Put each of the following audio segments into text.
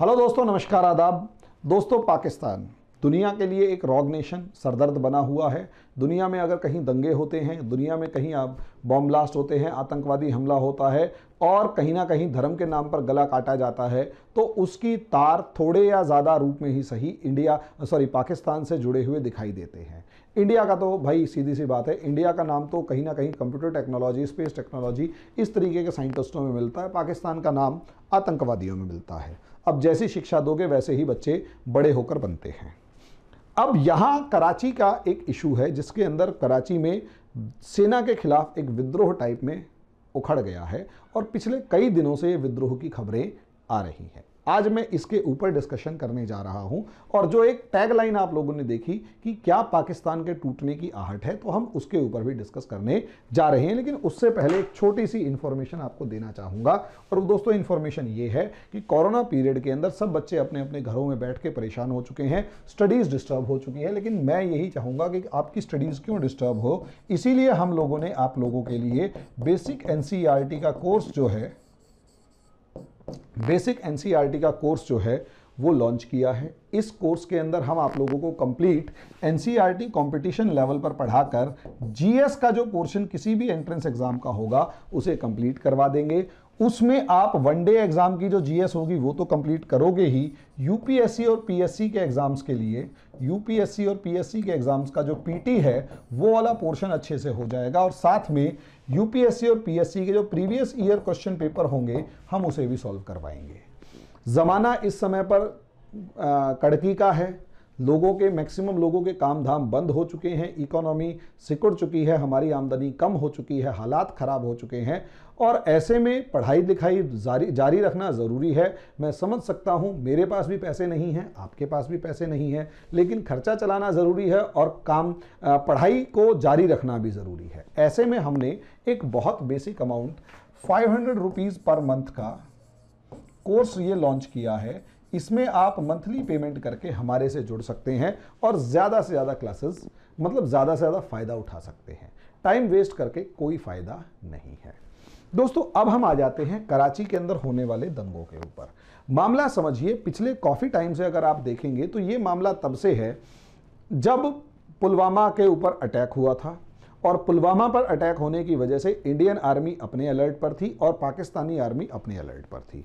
hello दोस्तों नमस्कार आदाब दोस्तों पाकिस्तान दुनिया के लिए एक रॉग नेशन सरदर्द बना हुआ है दुनिया में अगर कहीं दंगे होते हैं दुनिया में कहीं आप बॉम्ब ब्लास्ट होते हैं आतंकवादी हमला होता है और कहीं ना कहीं धर्म के नाम पर गला काटा जाता है तो उसकी तार थोड़े या ज़्यादा रूप में ही सही इंडिया सॉरी पाकिस्तान से जुड़े हुए दिखाई देते हैं इंडिया का तो भाई सीधी सी बात है इंडिया का नाम तो कहीं ना कहीं कंप्यूटर टेक्नोलॉजी स्पेस टेक्नोलॉजी इस तरीके के साइंटिस्टों में मिलता है पाकिस्तान का नाम आतंकवादियों में मिलता है अब जैसी शिक्षा दोगे वैसे ही बच्चे बड़े होकर बनते हैं अब यहाँ कराची का एक इशू है जिसके अंदर कराची में सेना के खिलाफ एक विद्रोह टाइप में उखड़ गया है और पिछले कई दिनों से ये विद्रोह की खबरें आ रही हैं आज मैं इसके ऊपर डिस्कशन करने जा रहा हूं और जो एक टैगलाइन आप लोगों ने देखी कि क्या पाकिस्तान के टूटने की आहट है तो हम उसके ऊपर भी डिस्कस करने जा रहे हैं लेकिन उससे पहले एक छोटी सी इन्फॉर्मेशन आपको देना चाहूँगा और दोस्तों इन्फॉर्मेशन ये है कि कोरोना पीरियड के अंदर सब बच्चे अपने अपने घरों में बैठ के परेशान हो चुके हैं स्टडीज़ डिस्टर्ब हो चुकी हैं लेकिन मैं यही चाहूँगा कि आपकी स्टडीज़ क्यों डिस्टर्ब हो इसीलिए हम लोगों ने आप लोगों के लिए बेसिक एन e का कोर्स जो है बेसिक एन का कोर्स जो है वो लॉन्च किया है इस कोर्स के अंदर हम आप लोगों को कंप्लीट एन कंपटीशन लेवल पर पढ़ाकर जीएस का जो पोर्शन किसी भी एंट्रेंस एग्जाम का होगा उसे कंप्लीट करवा देंगे उसमें आप वनडे एग्ज़ाम की जो जीएस होगी वो तो कंप्लीट करोगे ही यूपीएससी और पीएससी के एग्ज़ाम्स के लिए यूपीएससी और पीएससी के एग्ज़ाम्स का जो पीटी है वो वाला पोर्शन अच्छे से हो जाएगा और साथ में यूपीएससी और पीएससी के जो प्रीवियस ईयर क्वेश्चन पेपर होंगे हम उसे भी सॉल्व करवाएंगे ज़माना इस समय पर आ, कड़की का है लोगों के मैक्सिमम लोगों के काम धाम बंद हो चुके हैं इकोनॉमी सिकुड़ चुकी है हमारी आमदनी कम हो चुकी है हालात ख़राब हो चुके हैं और ऐसे में पढ़ाई लिखाई जारी जारी रखना ज़रूरी है मैं समझ सकता हूँ मेरे पास भी पैसे नहीं हैं आपके पास भी पैसे नहीं हैं लेकिन खर्चा चलाना ज़रूरी है और काम पढ़ाई को जारी रखना भी ज़रूरी है ऐसे में हमने एक बहुत basic amount five hundred rupees per month का कोर्स ये लॉन्च किया है इसमें आप मंथली पेमेंट करके हमारे से जुड़ सकते हैं और ज़्यादा से ज़्यादा क्लासेस मतलब ज़्यादा से ज़्यादा फ़ायदा उठा सकते हैं टाइम वेस्ट करके कोई फ़ायदा नहीं है दोस्तों अब हम आ जाते हैं कराची के अंदर होने वाले दंगों के ऊपर मामला समझिए पिछले काफ़ी टाइम से अगर आप देखेंगे तो ये मामला तब से है जब पुलवामा के ऊपर अटैक हुआ था और पुलवामा पर अटैक होने की वजह से इंडियन आर्मी अपने अलर्ट पर थी और पाकिस्तानी आर्मी अपने अलर्ट पर थी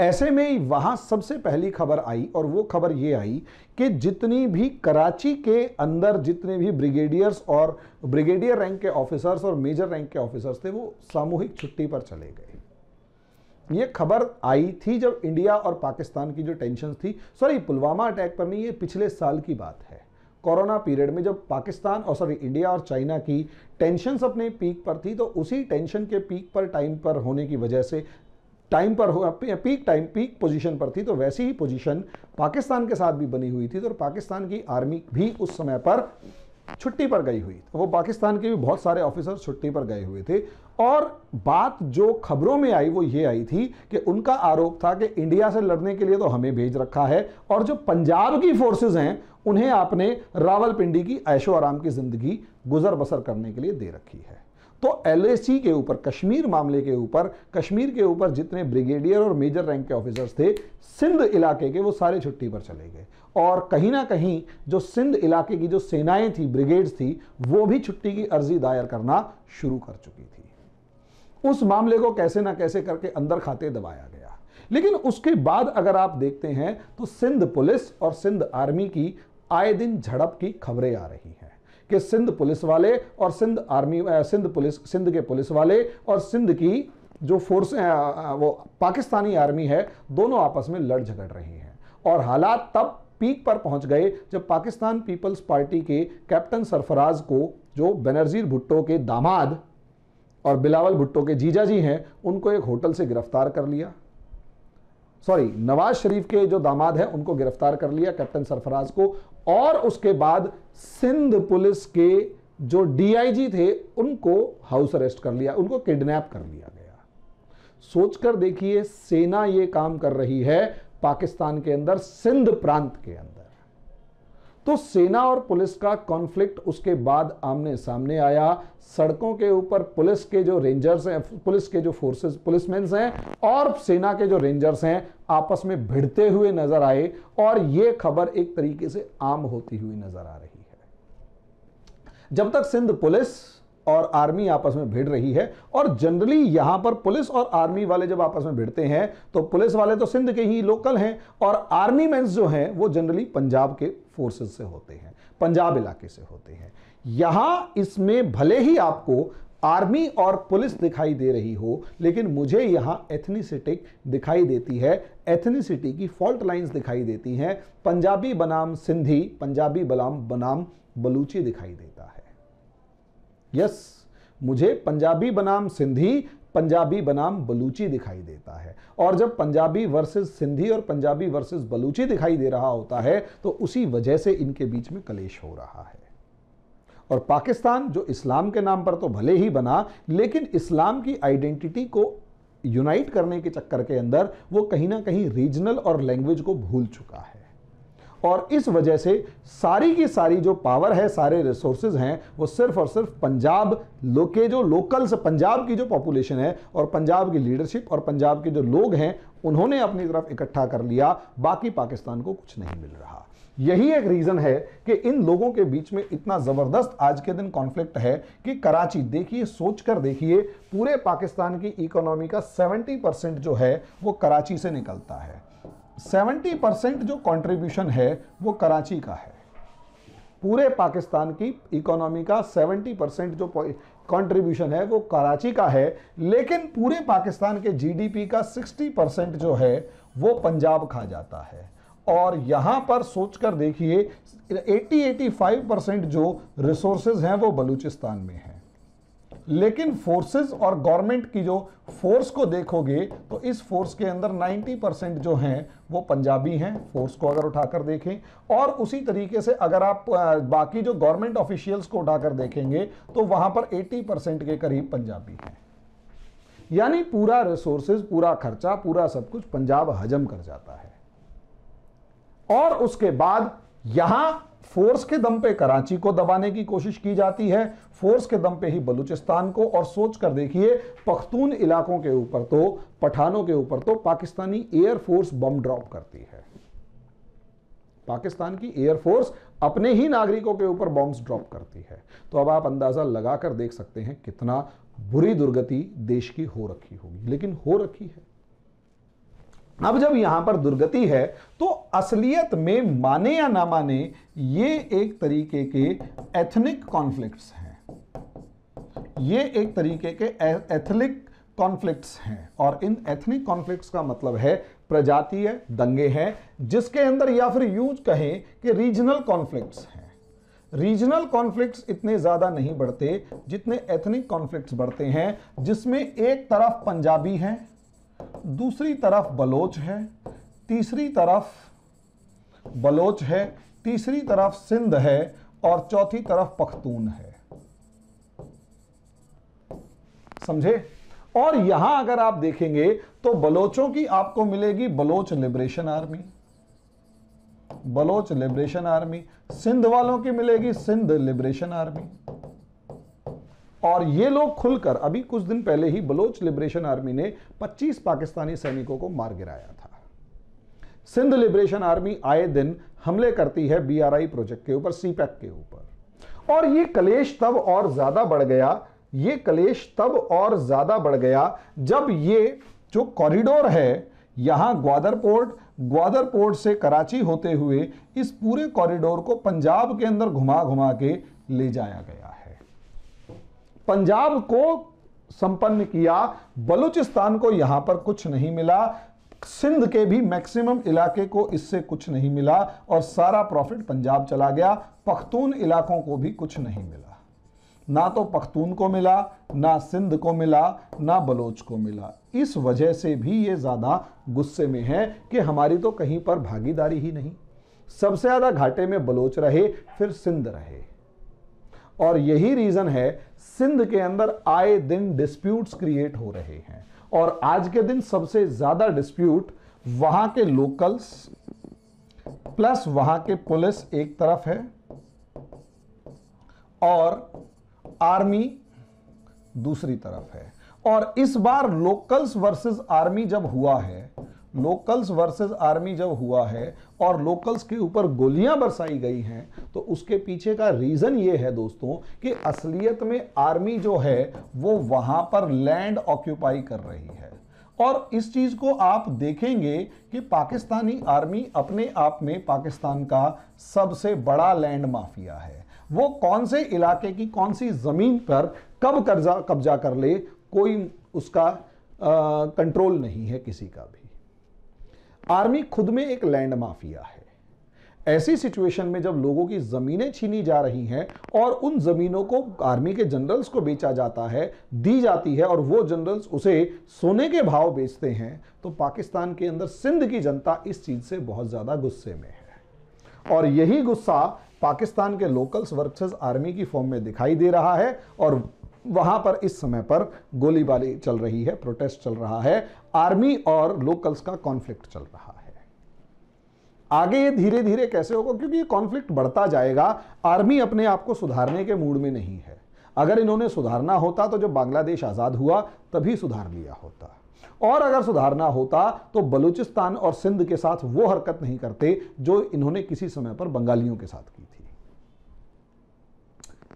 ऐसे में वहां सबसे पहली खबर आई और वो खबर ये आई कि जितनी भी कराची के अंदर जितने भी ब्रिगेडियर्स और ब्रिगेडियर रैंक के ऑफिसर्स और मेजर रैंक के ऑफिसर्स थे वो सामूहिक छुट्टी पर चले गए ये खबर आई थी जब इंडिया और पाकिस्तान की जो टेंशन थी सॉरी पुलवामा अटैक पर नहीं ये पिछले साल की बात है कोरोना पीरियड में जब पाकिस्तान और सॉरी इंडिया और चाइना की टेंशन अपने पीक पर थी तो उसी टेंशन के पीक पर टाइम पर होने की वजह से टाइम पर हो पीक टाइम पीक पोजीशन पर थी तो वैसी ही पोजीशन पाकिस्तान के साथ भी बनी हुई थी तो पाकिस्तान की आर्मी भी उस समय पर छुट्टी पर गई हुई तो वो पाकिस्तान के भी बहुत सारे ऑफिसर छुट्टी पर गए हुए थे और बात जो खबरों में आई वो ये आई थी कि उनका आरोप था कि इंडिया से लड़ने के लिए तो हमें भेज रखा है और जो पंजाब की फोर्सेज हैं उन्हें आपने रावलपिंडी की ऐशो आराम की ज़िंदगी गुजर बसर करने के लिए दे रखी है तो एल के ऊपर कश्मीर मामले के ऊपर कश्मीर के ऊपर जितने ब्रिगेडियर और मेजर रैंक के ऑफिसर्स थे सिंध इलाके के वो सारे छुट्टी पर चले गए और कहीं ना कहीं जो सिंध इलाके की जो सेनाएं थी ब्रिगेड्स थी वो भी छुट्टी की अर्जी दायर करना शुरू कर चुकी थी उस मामले को कैसे ना कैसे करके अंदर खाते दबाया गया लेकिन उसके बाद अगर आप देखते हैं तो सिंध पुलिस और सिंध आर्मी की आए दिन झड़प की खबरें आ रही हैं कि सिंध पुलिस वाले और सिंध आर्मी सिंध पुलिस सिंध के पुलिस वाले और सिंध की जो फोर्स वो पाकिस्तानी आर्मी है दोनों आपस में लड़ झगड़ रही हैं और हालात तब पीक पर पहुंच गए जब पाकिस्तान पीपल्स पार्टी के कैप्टन सरफराज को जो बेनर्जीर भुट्टो के दामाद और बिलावल भुट्टो के जीजा जी हैं उनको एक होटल से गिरफ्तार कर लिया सॉरी नवाज शरीफ के जो दामाद है उनको गिरफ्तार कर लिया कैप्टन सरफराज को और उसके बाद सिंध पुलिस के जो डीआईजी थे उनको हाउस अरेस्ट कर लिया उनको किडनैप कर लिया गया सोचकर देखिए सेना ये काम कर रही है पाकिस्तान के अंदर सिंध प्रांत के अंदर तो सेना और पुलिस का कॉन्फ्लिक्ट उसके बाद आमने सामने आया सड़कों के ऊपर पुलिस के जो रेंजर्स हैं पुलिस के जो फोर्सेस पुलिसमैन हैं और सेना के जो रेंजर्स हैं आपस में भिड़ते हुए नजर आए और ये खबर एक तरीके से आम होती हुई नजर आ रही है जब तक सिंध पुलिस और आर्मी आपस में भिड़ रही है और जनरली यहां पर पुलिस और आर्मी वाले जब आपस में भिड़ते हैं तो पुलिस वाले तो सिंध के ही लोकल हैं और आर्मी मैं जो हैं वो जनरली पंजाब के फोर्सेस से होते हैं पंजाब इलाके से होते हैं यहाँ इसमें भले ही आपको आर्मी और पुलिस दिखाई दे रही हो लेकिन मुझे यहाँ एथनीसिटिक दिखाई देती है एथनिसिटी की फॉल्ट लाइन्स दिखाई देती हैं पंजाबी बनाम सिंधी पंजाबी बनाम बनाम बलूची दिखाई देता है यस मुझे पंजाबी बनाम सिंधी पंजाबी बनाम बलूची दिखाई देता है और जब पंजाबी वर्सेस सिंधी और पंजाबी वर्सेस बलूची दिखाई दे रहा होता है तो उसी वजह से इनके बीच में कलेश हो रहा है और पाकिस्तान जो इस्लाम के नाम पर तो भले ही बना लेकिन इस्लाम की आइडेंटिटी को यूनाइट करने के चक्कर के अंदर वो कहीं ना कहीं रीजनल और लैंग्वेज को भूल चुका है और इस वजह से सारी की सारी जो पावर है सारे रिसोर्सेज हैं वो सिर्फ और सिर्फ पंजाब लो के जो लोकल्स पंजाब की जो पॉपुलेशन है और पंजाब की लीडरशिप और पंजाब के जो लोग हैं उन्होंने अपनी तरफ इकट्ठा कर लिया बाकी पाकिस्तान को कुछ नहीं मिल रहा यही एक रीज़न है कि इन लोगों के बीच में इतना ज़बरदस्त आज के दिन कॉन्फ्लिक्ट है कि कराची देखिए सोच कर देखिए पूरे पाकिस्तान की इकोनॉमी का 70 परसेंट जो है वो कराची से निकलता है सेवेंटी परसेंट जो कंट्रीब्यूशन है वो कराची का है पूरे पाकिस्तान की इकोनॉमी का सेवेंटी परसेंट जो कंट्रीब्यूशन है वो कराची का है लेकिन पूरे पाकिस्तान के जीडीपी का सिक्सटी परसेंट जो है वो पंजाब खा जाता है और यहाँ पर सोच कर देखिए एटी फाइव परसेंट जो रिसोर्सेज हैं वो बलूचिस्तान में हैं लेकिन फोर्सेस और गवर्नमेंट की जो फोर्स को देखोगे तो इस फोर्स के अंदर 90 परसेंट जो हैं वो पंजाबी हैं फोर्स को अगर उठाकर देखें और उसी तरीके से अगर आप बाकी जो गवर्नमेंट ऑफिशियल्स को उठाकर देखेंगे तो वहां पर 80 परसेंट के करीब पंजाबी हैं यानी पूरा रिसोर्सेज पूरा खर्चा पूरा सब कुछ पंजाब हजम कर जाता है और उसके बाद यहां फोर्स के दम पे कराची को दबाने की कोशिश की जाती है फोर्स के दम पे ही बलूचिस्तान को और सोच कर देखिए पख्तून इलाकों के ऊपर तो पठानों के ऊपर तो पाकिस्तानी एयरफोर्स बम ड्रॉप करती है पाकिस्तान की एयरफोर्स अपने ही नागरिकों के ऊपर बॉम्ब ड्रॉप करती है तो अब आप अंदाज़ा लगाकर देख सकते हैं कितना बुरी दुर्गति देश की हो रखी होगी लेकिन हो रखी है अब जब यहां पर दुर्गति है तो असलियत में माने या ना माने ये एक तरीके के एथनिक कॉन्फ्लिक्ट्स हैं ये एक तरीके के एथनिक कॉन्फ्लिक्ट्स हैं और इन एथनिक कॉन्फ्लिक्ट्स का मतलब है प्रजातीय दंगे हैं जिसके अंदर या फिर यूज कहें कि रीजनल कॉन्फ्लिक्ट्स हैं रीजनल कॉन्फ्लिक्ट्स इतने ज़्यादा नहीं बढ़ते जितने एथनिक कॉन्फ्लिक्ट्स बढ़ते हैं जिसमें एक तरफ पंजाबी हैं दूसरी तरफ बलोच है तीसरी तरफ बलोच है तीसरी तरफ सिंध है और चौथी तरफ पख्तून है समझे और यहां अगर आप देखेंगे तो बलोचों की आपको मिलेगी Baloch liberation army Baloch liberation army Sindh वालों की मिलेगी सिंध लिबरेशन आर्मी और ये लोग खुलकर अभी कुछ दिन पहले ही बलोच लिबरेशन आर्मी ने 25 पाकिस्तानी सैनिकों को मार गिराया था सिंध लिबरेशन आर्मी आए दिन हमले करती है बीआरआई प्रोजेक्ट के ऊपर सीपैक के ऊपर और ये कलेश तब और ज्यादा बढ़ गया ये कलेश तब और ज्यादा बढ़ गया जब ये जो कॉरिडोर है यहां ग्वादर पोर्ट ग्वादर पोर्ट से कराची होते हुए इस पूरे कॉरिडोर को पंजाब के अंदर घुमा घुमा के ले जाया गया पंजाब को संपन्न किया बलूचिस्तान को यहां पर कुछ नहीं मिला सिंध के भी मैक्सिमम इलाके को इससे कुछ नहीं मिला और सारा प्रॉफिट पंजाब चला गया पख्तून इलाकों को भी कुछ नहीं मिला ना तो पख्तून को मिला ना सिंध को मिला ना बलोच को मिला इस वजह से भी ये ज़्यादा गुस्से में है कि हमारी तो कहीं पर भागीदारी ही नहीं सबसे ज़्यादा घाटे में बलोच रहे फिर सिंध रहे और यही रीज़न है सिंध के अंदर आए दिन डिस्प्यूट्स क्रिएट हो रहे हैं और आज के दिन सबसे ज़्यादा डिस्प्यूट वहां के लोकल्स प्लस वहां के पुलिस एक तरफ है और आर्मी दूसरी तरफ है और इस बार लोकल्स वर्सेस आर्मी जब हुआ है लोकल्स वर्सेस आर्मी जब हुआ है और लोकल्स के ऊपर गोलियां बरसाई गई हैं तो उसके पीछे का रीज़न ये है दोस्तों कि असलियत में आर्मी जो है वो वहाँ पर लैंड ऑक्यूपाई कर रही है और इस चीज़ को आप देखेंगे कि पाकिस्तानी आर्मी अपने आप में पाकिस्तान का सबसे बड़ा लैंड माफिया है वो कौन से इलाके की कौन सी ज़मीन पर कब कब्जा कब्जा कर ले कोई उसका कंट्रोल नहीं है किसी का भी आर्मी खुद में एक लैंड माफिया है ऐसी सिचुएशन में जब लोगों की ज़मीनें छीनी जा रही हैं और उन ज़मीनों को आर्मी के जनरल्स को बेचा जाता है दी जाती है और वो जनरल्स उसे सोने के भाव बेचते हैं तो पाकिस्तान के अंदर सिंध की जनता इस चीज़ से बहुत ज़्यादा गुस्से में है और यही गुस्सा पाकिस्तान के लोकल्स वर्सेस आर्मी की फॉर्म में दिखाई दे रहा है और वहां पर इस समय पर गोलीबारी चल रही है प्रोटेस्ट चल रहा है आर्मी और लोकल्स का कॉन्फ्लिक्ट चल रहा है आगे ये धीरे धीरे कैसे होगा क्योंकि ये कॉन्फ्लिक्ट बढ़ता जाएगा आर्मी अपने आप को सुधारने के मूड में नहीं है अगर इन्होंने सुधारना होता तो जब बांग्लादेश आज़ाद हुआ तभी सुधार लिया होता और अगर सुधारना होता तो बलूचिस्तान और सिंध के साथ वो हरकत नहीं करते जो इन्होंने किसी समय पर बंगालियों के साथ की थी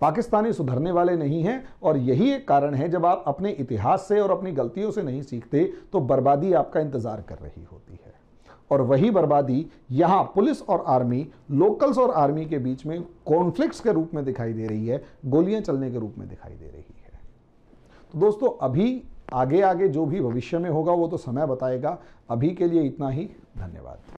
पाकिस्तानी सुधरने वाले नहीं हैं और यही एक कारण है जब आप अपने इतिहास से और अपनी गलतियों से नहीं सीखते तो बर्बादी आपका इंतज़ार कर रही होती है और वही बर्बादी यहाँ पुलिस और आर्मी लोकल्स और आर्मी के बीच में कॉन्फ्लिक्ट के रूप में दिखाई दे रही है गोलियां चलने के रूप में दिखाई दे रही है तो दोस्तों अभी आगे आगे जो भी भविष्य में होगा वो तो समय बताएगा अभी के लिए इतना ही धन्यवाद